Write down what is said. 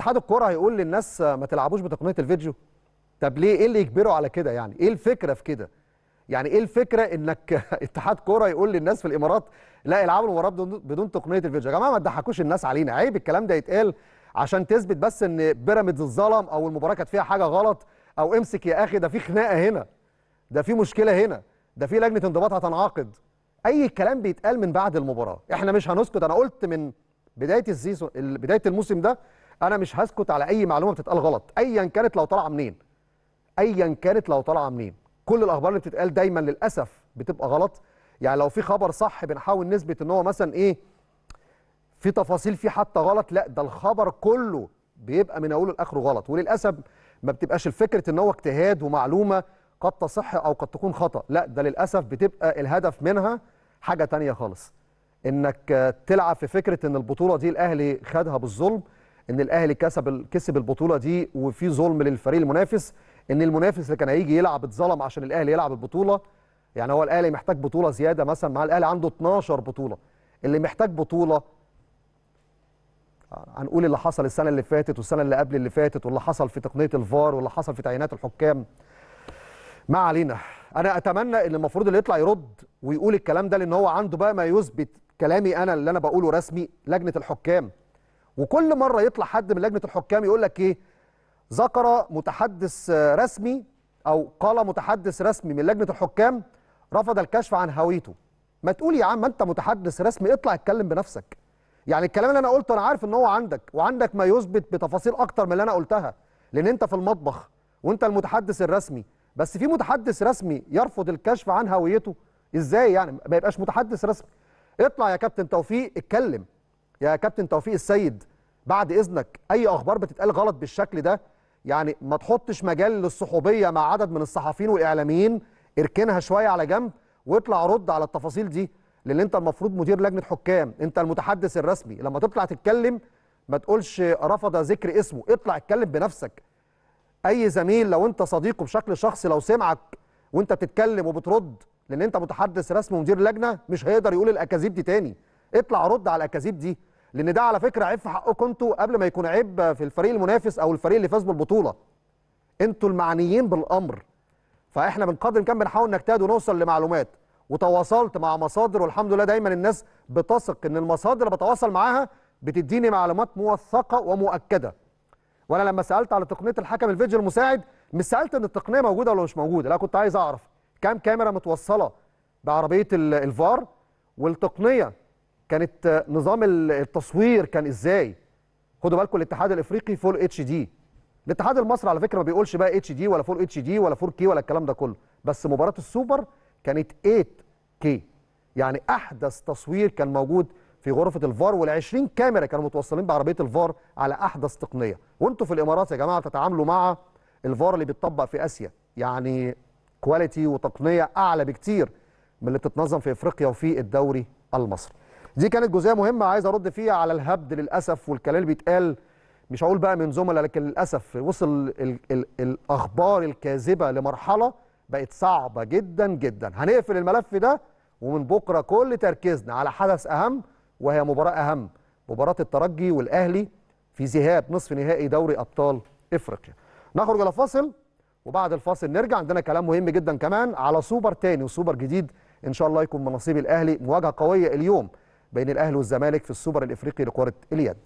اتحاد الكوره هيقول للناس ما تلعبوش بتقنيه الفيديو طب ليه ايه اللي يجبره على كده يعني ايه الفكره في كده يعني ايه الفكره انك اتحاد كوره يقول للناس في الامارات لا العبوا المباراه بدون تقنيه الفيديو يا جماعه ما تضحكوش الناس علينا عيب الكلام ده يتقال عشان تثبت بس ان بيراميدز اتظلم او المباراه كانت فيها حاجه غلط او امسك يا اخي ده في خناقه هنا ده في مشكله هنا ده في لجنه انضباط هتنعقد اي كلام بيتقال من بعد المباراه احنا مش هنسكت انا قلت من بدايه السيزون بدايه الموسم ده انا مش هسكت على اي معلومه بتتقال غلط ايا كانت لو طالعه منين ايا كانت لو طالعه منين كل الاخبار اللي بتتقال دايما للاسف بتبقى غلط يعني لو في خبر صح بنحاول نثبت ان هو مثلا ايه في تفاصيل فيه حتى غلط لا ده الخبر كله بيبقى من اوله لاخره غلط وللاسف ما بتبقاش الفكره ان هو اجتهاد ومعلومه قد تصح او قد تكون خطا لا ده للاسف بتبقى الهدف منها حاجه تانية خالص انك تلعب في فكره ان البطوله دي الاهلي خدها بالظلم ان الاهلي كسب كسب البطوله دي وفي ظلم للفريق المنافس ان المنافس اللي كان هيجي يلعب اتظلم عشان الاهلي يلعب البطوله يعني هو الاهلي محتاج بطوله زياده مثلا مع الاهلي عنده 12 بطوله اللي محتاج بطوله هنقول اللي حصل السنه اللي فاتت والسنه اللي قبل اللي فاتت واللي حصل في تقنيه الفار واللي حصل في تعيينات الحكام ما علينا انا اتمنى ان المفروض اللي يطلع يرد ويقول الكلام ده لان هو عنده بقى ما يثبت كلامي انا اللي انا بقوله رسمي لجنه الحكام وكل مرة يطلع حد من لجنة الحكام يقول لك إيه ذكر متحدث رسمي أو قال متحدث رسمي من لجنة الحكام رفض الكشف عن هويته ما تقول يا عم أنت متحدث رسمي اطلع اتكلم بنفسك يعني الكلام اللي أنا قلته أنا عارف إن هو عندك وعندك ما يثبت بتفاصيل أكتر من اللي أنا قلتها لأن أنت في المطبخ وأنت المتحدث الرسمي بس في متحدث رسمي يرفض الكشف عن هويته ازاي يعني ما يبقاش متحدث رسمي اطلع يا كابتن توفيق اتكلم يا كابتن توفيق السيد بعد اذنك اي اخبار بتتقال غلط بالشكل ده يعني ما تحطش مجال للصحوبيه مع عدد من الصحفيين والاعلاميين اركنها شويه على جنب واطلع رد على التفاصيل دي لان انت المفروض مدير لجنه حكام انت المتحدث الرسمي لما تطلع تتكلم ما تقولش رفض ذكر اسمه اطلع اتكلم بنفسك اي زميل لو انت صديقه بشكل شخصي لو سمعك وانت بتتكلم وبترد لان انت متحدث رسمي ومدير لجنه مش هيقدر يقول الاكاذيب دي تاني اطلع رد على الاكاذيب دي لان ده على فكره عيب في حقكم انتوا قبل ما يكون عيب في الفريق المنافس او الفريق اللي فاز بالبطوله انتوا المعنيين بالامر فاحنا من قدر الامكان بنحاول نجتهد ونوصل لمعلومات وتواصلت مع مصادر والحمد لله دايما الناس بتثق ان المصادر اللي بتواصل معاها بتديني معلومات موثقه ومؤكده وانا لما سالت على تقنيه الحكم الفيديو المساعد مش سالت ان التقنيه موجوده ولا مش موجوده لا كنت عايز اعرف كام كاميرا متوصله بعربيه الفار والتقنيه كانت نظام التصوير كان ازاي خدوا بالكم الاتحاد الافريقي فول اتش دي الاتحاد المصري على فكره ما بيقولش بقى اتش دي ولا فول اتش دي ولا 4 كي ولا الكلام ده كله بس مباراه السوبر كانت 8 كي يعني احدث تصوير كان موجود في غرفه الفار وال20 كاميرا كانوا متوصلين بعربيه الفار على احدث تقنيه وانتم في الامارات يا جماعه تتعاملوا مع الفار اللي بيتطبق في اسيا يعني كواليتي وتقنيه اعلى بكتير من اللي بتتنظم في افريقيا وفي الدوري المصري دي كانت جزئيه مهمه عايز ارد فيها على الهبد للاسف والكلام اللي بيتقال مش هقول بقى من زملاء لكن للاسف وصل الـ الـ الاخبار الكاذبه لمرحله بقت صعبه جدا جدا هنقفل الملف ده ومن بكره كل تركيزنا على حدث اهم وهي مباراه اهم مباراه الترجي والاهلي في ذهاب نصف نهائي دوري ابطال افريقيا نخرج الى فاصل وبعد الفاصل نرجع عندنا كلام مهم جدا كمان على سوبر تاني وسوبر جديد ان شاء الله يكون من نصيب الاهلي مواجهه قويه اليوم بين الاهلي والزمالك في السوبر الافريقي لكره اليد